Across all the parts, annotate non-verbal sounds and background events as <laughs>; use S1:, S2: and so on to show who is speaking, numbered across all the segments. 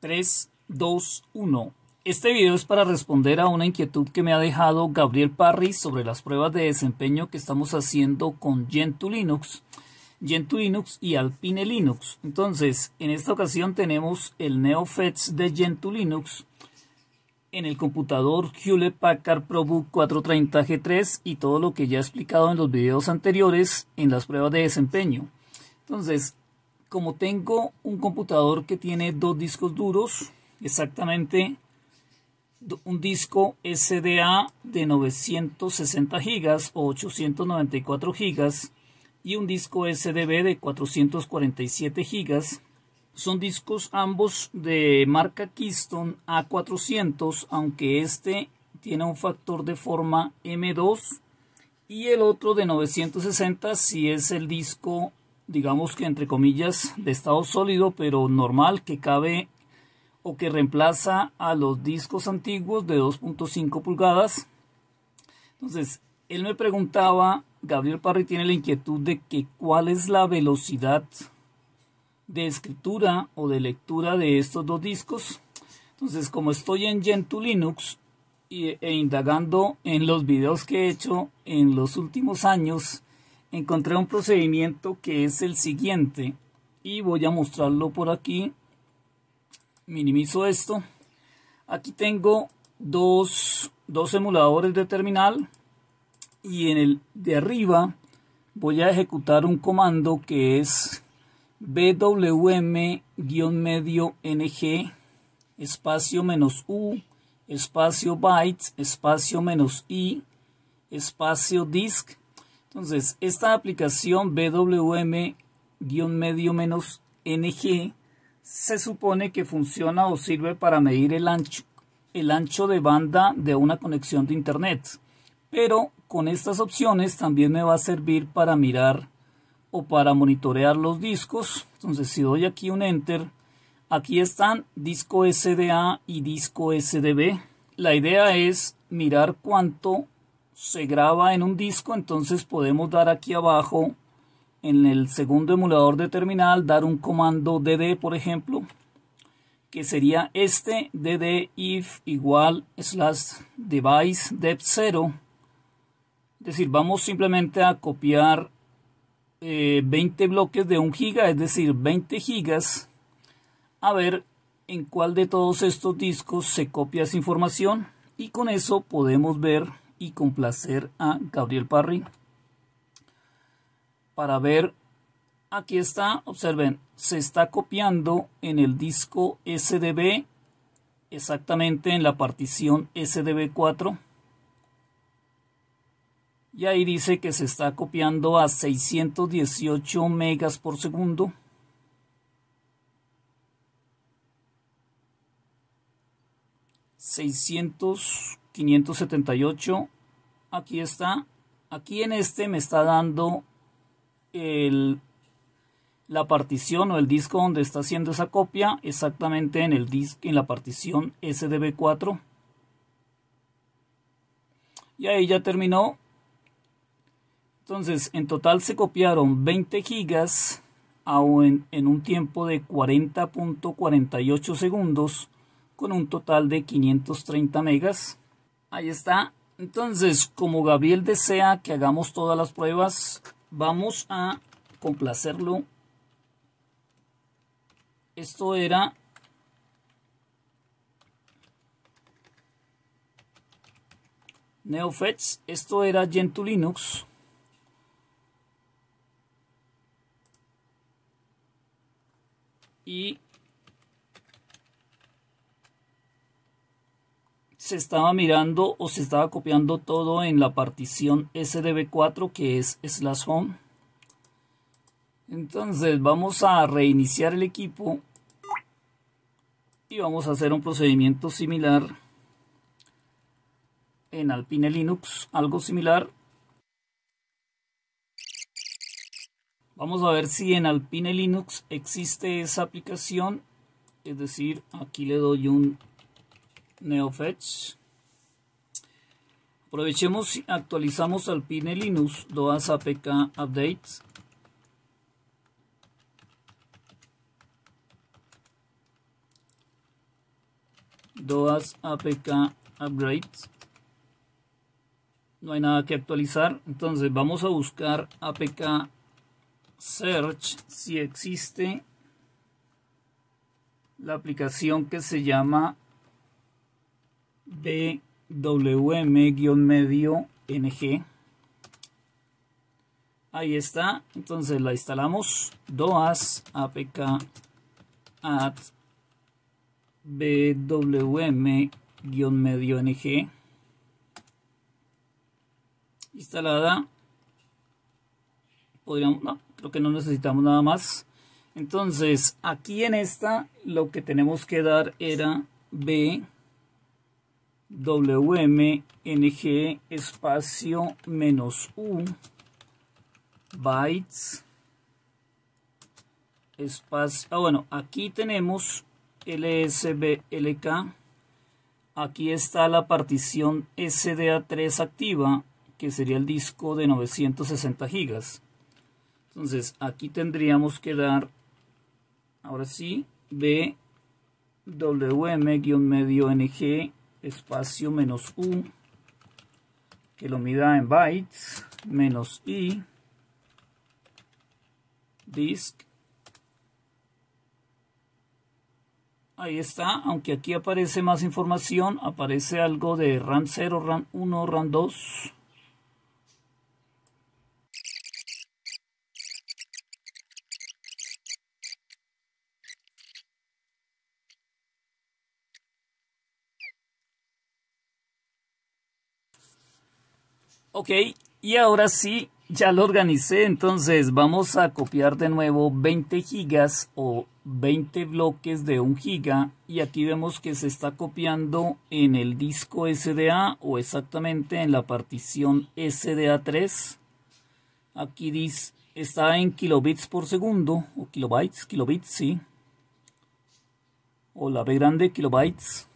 S1: 3, 2, 1. Este video es para responder a una inquietud que me ha dejado Gabriel Parry sobre las pruebas de desempeño que estamos haciendo con Gentoo Linux, Gentoo Linux y Alpine Linux. Entonces, en esta ocasión tenemos el NeoFets de Gentoo Linux en el computador Hewlett Packard ProBook 430G3 y todo lo que ya he explicado en los videos anteriores en las pruebas de desempeño. Entonces, como tengo un computador que tiene dos discos duros, exactamente un disco SDA de 960 GB o 894 GB y un disco SDB de 447 GB. Son discos ambos de marca Keystone A400, aunque este tiene un factor de forma M2 y el otro de 960 si es el disco digamos que entre comillas, de estado sólido, pero normal, que cabe o que reemplaza a los discos antiguos de 2.5 pulgadas. Entonces, él me preguntaba, Gabriel Parry tiene la inquietud de que cuál es la velocidad de escritura o de lectura de estos dos discos. Entonces, como estoy en Gentoo Linux e indagando en los videos que he hecho en los últimos años, encontré un procedimiento que es el siguiente y voy a mostrarlo por aquí minimizo esto aquí tengo dos, dos emuladores de terminal y en el de arriba voy a ejecutar un comando que es bwm-ng espacio menos u espacio bytes espacio menos i espacio disk entonces, esta aplicación BWM-medio-ng se supone que funciona o sirve para medir el ancho, el ancho de banda de una conexión de Internet. Pero con estas opciones también me va a servir para mirar o para monitorear los discos. Entonces, si doy aquí un Enter, aquí están disco SDA y disco SDB. La idea es mirar cuánto se graba en un disco, entonces podemos dar aquí abajo en el segundo emulador de terminal, dar un comando dd, por ejemplo, que sería este dd if igual slash device dev 0. Es decir, vamos simplemente a copiar 20 eh, bloques de 1 giga, es decir, 20 gigas, a ver en cuál de todos estos discos se copia esa información y con eso podemos ver y complacer a Gabriel Parry. Para ver, aquí está, observen, se está copiando en el disco SDB, exactamente en la partición SDB4. Y ahí dice que se está copiando a 618 megas por segundo. 600 578. Aquí está. Aquí en este me está dando el, la partición o el disco donde está haciendo esa copia exactamente en, el disco en la partición SDB4. Y ahí ya terminó. Entonces, en total se copiaron 20 gigas en, en un tiempo de 40.48 segundos con un total de 530 megas. Ahí está. Entonces, como Gabriel desea que hagamos todas las pruebas, vamos a complacerlo. Esto era... NeoFetch, esto era Gentoo Linux. Y se estaba mirando o se estaba copiando todo en la partición SDB4 que es slash home. Entonces vamos a reiniciar el equipo y vamos a hacer un procedimiento similar en Alpine Linux, algo similar. Vamos a ver si en Alpine Linux existe esa aplicación, es decir, aquí le doy un NeoFetch. Aprovechemos y actualizamos al Pine Linux DOAS APK Update. DOAS APK Upgrade. No hay nada que actualizar. Entonces vamos a buscar APK Search si existe la aplicación que se llama bwm medio ng Ahí está. Entonces la instalamos. Doas apk at bwm-medio-ng. Instalada. Podríamos, no, creo que no necesitamos nada más. Entonces aquí en esta lo que tenemos que dar era b NG, espacio menos U bytes espacio. Ah, bueno, aquí tenemos LSBLK. Aquí está la partición SDA3 activa, que sería el disco de 960 gigas Entonces, aquí tendríamos que dar, ahora sí, bwm medio NG espacio menos U, que lo mida en bytes, menos I, disk. Ahí está, aunque aquí aparece más información, aparece algo de RAM 0, RAM 1, RAM 2. Ok, y ahora sí, ya lo organicé, entonces vamos a copiar de nuevo 20 gigas o 20 bloques de 1 giga y aquí vemos que se está copiando en el disco SDA o exactamente en la partición SDA3. Aquí dice, está en kilobits por segundo o kilobytes, kilobits, sí. O la B grande, kilobytes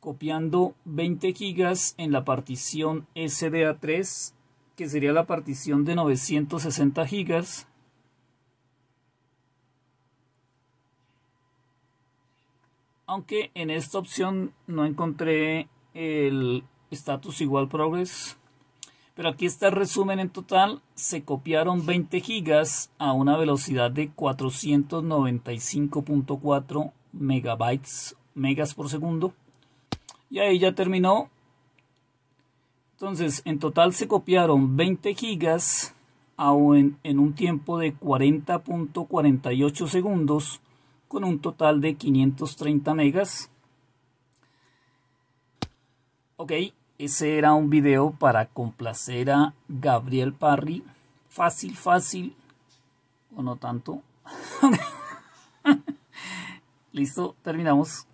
S1: copiando 20 gigas en la partición SDA3 que sería la partición de 960 gigas aunque en esta opción no encontré el status igual progress pero aquí está el resumen en total se copiaron 20 gigas a una velocidad de 495.4 megabytes megas por segundo y ahí ya terminó. Entonces, en total se copiaron 20 gigas en, un tiempo de 40.48 segundos con un total de 530 megas. Ok, ese era un video para complacer a Gabriel Parry. Fácil, fácil, o no tanto. <laughs> <laughs> Listo, terminamos.